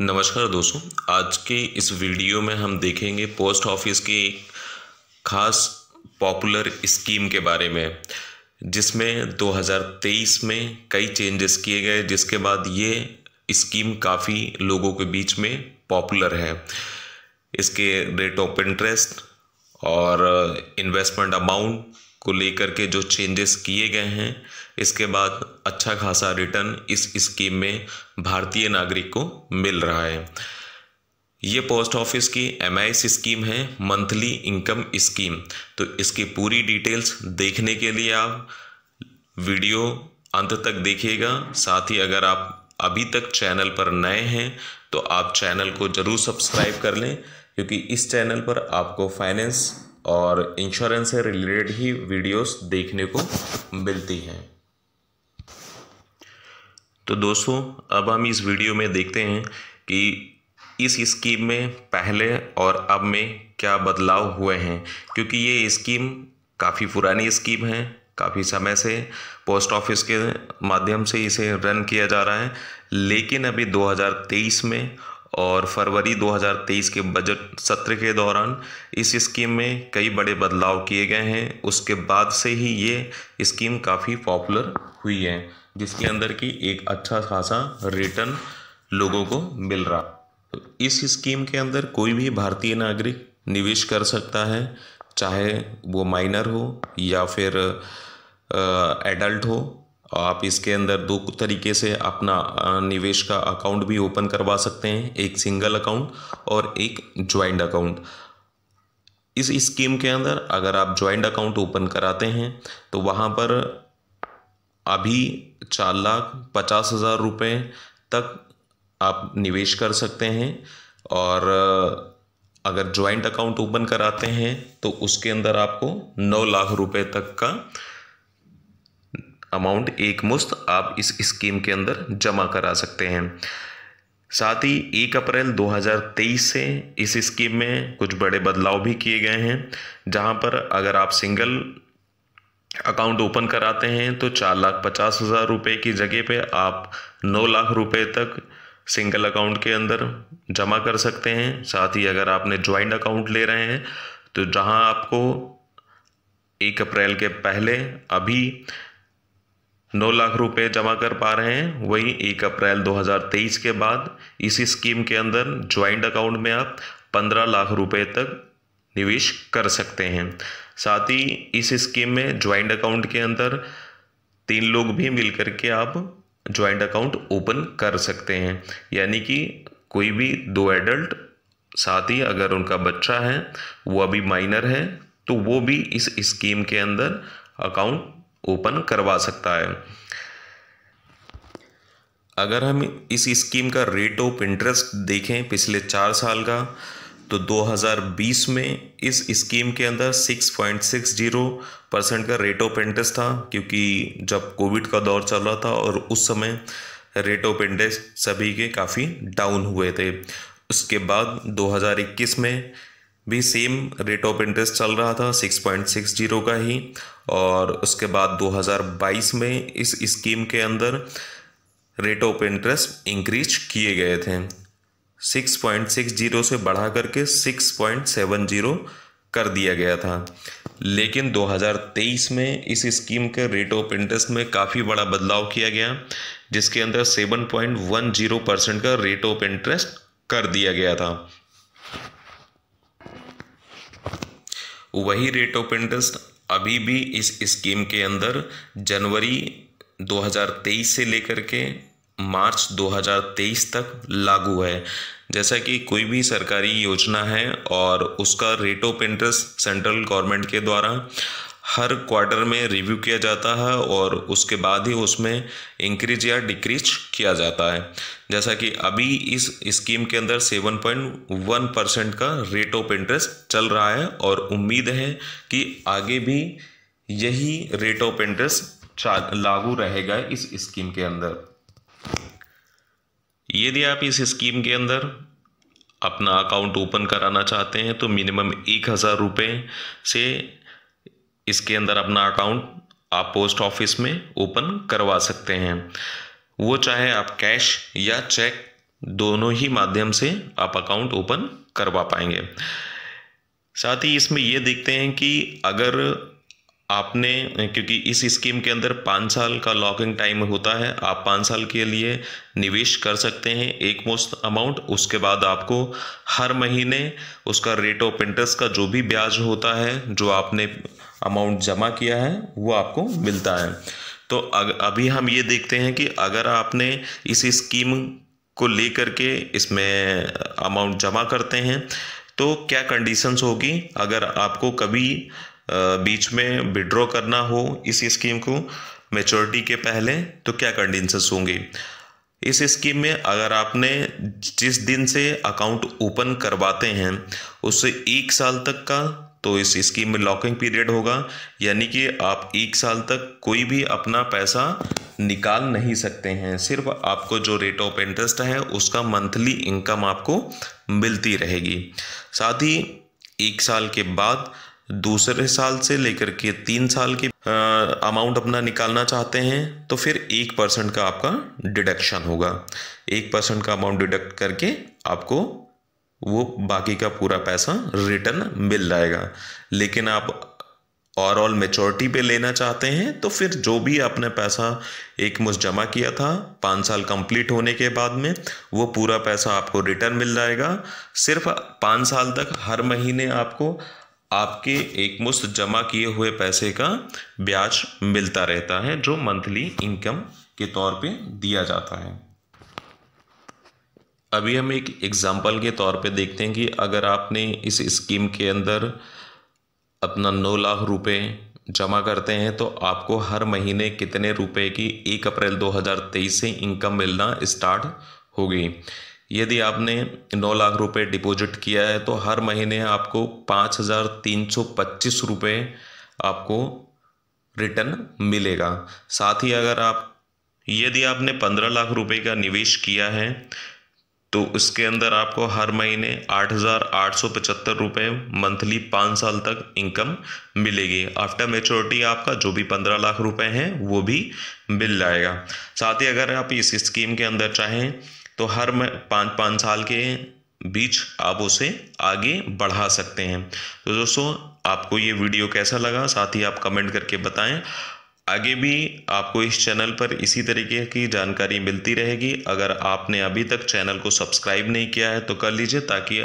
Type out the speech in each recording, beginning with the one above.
नमस्कार दोस्तों आज के इस वीडियो में हम देखेंगे पोस्ट ऑफिस की एक खास पॉपुलर स्कीम के बारे में जिसमें 2023 में कई चेंजेस किए गए जिसके बाद ये स्कीम काफ़ी लोगों के बीच में पॉपुलर है इसके रेट ऑफ इंटरेस्ट और इन्वेस्टमेंट अमाउंट को लेकर के जो चेंजेस किए गए हैं इसके बाद अच्छा खासा रिटर्न इस स्कीम में भारतीय नागरिक को मिल रहा है ये पोस्ट ऑफिस की एम स्कीम है मंथली इनकम स्कीम तो इसकी पूरी डिटेल्स देखने के लिए आप वीडियो अंत तक देखिएगा साथ ही अगर आप अभी तक चैनल पर नए हैं तो आप चैनल को ज़रूर सब्सक्राइब कर लें क्योंकि इस चैनल पर आपको फाइनेंस और इंश्योरेंस से रिलेटेड ही वीडियोस देखने को मिलती हैं तो दोस्तों अब हम इस वीडियो में देखते हैं कि इस स्कीम में पहले और अब में क्या बदलाव हुए हैं क्योंकि ये स्कीम काफ़ी पुरानी स्कीम है काफ़ी समय से पोस्ट ऑफिस के माध्यम से इसे रन किया जा रहा है लेकिन अभी 2023 में और फरवरी 2023 के बजट सत्र के दौरान इस स्कीम में कई बड़े बदलाव किए गए हैं उसके बाद से ही ये स्कीम काफ़ी पॉपुलर हुई है जिसके अंदर की एक अच्छा खासा रिटर्न लोगों को मिल रहा तो इस स्कीम के अंदर कोई भी भारतीय नागरिक निवेश कर सकता है चाहे वो माइनर हो या फिर एडल्ट हो आप इसके अंदर दो तरीके से अपना निवेश का अकाउंट भी ओपन करवा सकते हैं एक सिंगल अकाउंट और एक ज्वाइंट अकाउंट इस स्कीम के अंदर अगर आप ज्वाइंट अकाउंट ओपन कराते हैं तो वहाँ पर अभी चार लाख पचास हज़ार रुपये तक आप निवेश कर सकते हैं और अगर ज्वाइंट अकाउंट ओपन कराते हैं तो उसके अंदर आपको नौ लाख रुपए तक का अमाउंट एक मुश्त आप इस स्कीम के अंदर जमा करा सकते हैं साथ ही एक अप्रैल 2023 से इस स्कीम में कुछ बड़े बदलाव भी किए गए हैं जहां पर अगर आप सिंगल अकाउंट ओपन कराते हैं तो चार लाख पचास हज़ार रुपये की जगह पे आप नौ लाख रुपए तक सिंगल अकाउंट के अंदर जमा कर सकते हैं साथ ही अगर आपने ज्वाइंट अकाउंट ले रहे हैं तो जहां आपको एक अप्रैल के पहले अभी नौ लाख रुपए जमा कर पा रहे हैं वहीं एक अप्रैल 2023 के बाद इसी स्कीम के अंदर ज्वाइंट अकाउंट में आप पंद्रह लाख रुपए तक निवेश कर सकते हैं साथ ही इस स्कीम में ज्वाइंट अकाउंट के अंदर तीन लोग भी मिल के आप ज्वाइंट अकाउंट ओपन कर सकते हैं यानी कि कोई भी दो एडल्ट साथ ही अगर उनका बच्चा है वो अभी माइनर है तो वो भी इस स्कीम के अंदर अकाउंट ओपन करवा सकता है अगर हम इस स्कीम का रेट ऑफ इंटरेस्ट देखें पिछले चार साल का तो 2020 में इस स्कीम के अंदर 6.60 परसेंट का रेट ऑफ इंटरेस्ट था क्योंकि जब कोविड का दौर चल रहा था और उस समय रेट ऑफ इंटरेस्ट सभी के काफ़ी डाउन हुए थे उसके बाद 2021 में भी सेम रेट ऑफ इंटरेस्ट चल रहा था 6.60 का ही और उसके बाद 2022 में इस स्कीम के अंदर रेट ऑफ इंटरेस्ट इंक्रीज किए गए थे 6.60 से बढ़ा करके 6.70 कर दिया गया था लेकिन 2023 में इस स्कीम के रेट ऑफ इंटरेस्ट में काफ़ी बड़ा बदलाव किया गया जिसके अंदर 7.10 परसेंट का रेट ऑफ इंटरेस्ट कर दिया गया था वही रेट ऑफ इंटरेस्ट अभी भी इस स्कीम के अंदर जनवरी 2023 से लेकर के मार्च 2023 तक लागू है जैसा कि कोई भी सरकारी योजना है और उसका rate of interest central government के द्वारा हर क्वार्टर में रिव्यू किया जाता है और उसके बाद ही उसमें इंक्रीज या डिक्रीज किया जाता है जैसा कि अभी इस स्कीम के अंदर 7.1 परसेंट का रेट ऑफ इंटरेस्ट चल रहा है और उम्मीद है कि आगे भी यही रेट ऑफ इंटरेस्ट लागू रहेगा इस स्कीम के अंदर यदि आप इस स्कीम के अंदर अपना अकाउंट ओपन कराना चाहते हैं तो मिनिमम एक हज़ार रुपये से इसके अंदर अपना अकाउंट आप पोस्ट ऑफिस में ओपन करवा सकते हैं वो चाहे आप कैश या चेक दोनों ही माध्यम से आप अकाउंट ओपन करवा पाएंगे साथ ही इसमें यह देखते हैं कि अगर आपने क्योंकि इस स्कीम के अंदर पाँच साल का लॉकिंग टाइम होता है आप पाँच साल के लिए निवेश कर सकते हैं एक मोस्ट अमाउंट उसके बाद आपको हर महीने उसका रेट ऑफ इंटरेस्ट का जो भी ब्याज होता है जो आपने अमाउंट जमा किया है वो आपको मिलता है तो अग, अभी हम ये देखते हैं कि अगर आपने इस स्कीम को ले करके इसमें अमाउंट जमा करते हैं तो क्या कंडीशंस होगी अगर आपको कभी बीच में विड्रॉ करना हो इस स्कीम को मेचोरिटी के पहले तो क्या कंडीशंस होंगे इस स्कीम में अगर आपने जिस दिन से अकाउंट ओपन करवाते हैं उससे एक साल तक का तो इस स्कीम में लॉकिंग पीरियड होगा यानी कि आप एक साल तक कोई भी अपना पैसा निकाल नहीं सकते हैं सिर्फ आपको जो रेट ऑफ इंटरेस्ट है उसका मंथली इनकम आपको मिलती रहेगी साथ ही एक साल के बाद दूसरे साल से लेकर के तीन साल की अमाउंट अपना निकालना चाहते हैं तो फिर एक परसेंट का आपका डिडक्शन होगा एक परसेंट का अमाउंट डिडक्ट करके आपको वो बाकी का पूरा पैसा रिटर्न मिल जाएगा लेकिन आप ओवरऑल मेचोरिटी पे लेना चाहते हैं तो फिर जो भी आपने पैसा एक मुझ जमा किया था पाँच साल कंप्लीट होने के बाद में वो पूरा पैसा आपको रिटर्न मिल जाएगा सिर्फ पाँच साल तक हर महीने आपको आपके एक मुश्त जमा किए हुए पैसे का ब्याज मिलता रहता है जो मंथली इनकम के तौर पे दिया जाता है अभी हम एक एग्ज़ाम्पल के तौर पे देखते हैं कि अगर आपने इस स्कीम के अंदर अपना नौ लाख रुपए जमा करते हैं तो आपको हर महीने कितने रुपए की एक अप्रैल 2023 से इनकम मिलना स्टार्ट होगी यदि आपने नौ लाख रुपए डिपॉजिट किया है तो हर महीने आपको पाँच हज़ार तीन सौ पच्चीस रुपये आपको रिटर्न मिलेगा साथ ही अगर आप यदि आपने पंद्रह लाख रुपए का निवेश किया है तो उसके अंदर आपको हर महीने आठ हज़ार आठ सौ पचहत्तर रुपये मंथली पाँच साल तक इनकम मिलेगी आफ्टर मेच्योरिटी आपका जो भी पंद्रह लाख रुपए हैं वो भी मिल जाएगा साथ ही अगर आप इस स्कीम के अंदर चाहें तो हर पाँच पाँच साल के बीच आप उसे आगे बढ़ा सकते हैं तो दोस्तों आपको ये वीडियो कैसा लगा साथ ही आप कमेंट करके बताएं आगे भी आपको इस चैनल पर इसी तरीके की जानकारी मिलती रहेगी अगर आपने अभी तक चैनल को सब्सक्राइब नहीं किया है तो कर लीजिए ताकि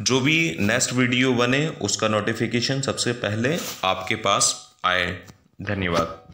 जो भी नेक्स्ट वीडियो बने उसका नोटिफिकेशन सबसे पहले आपके पास आए धन्यवाद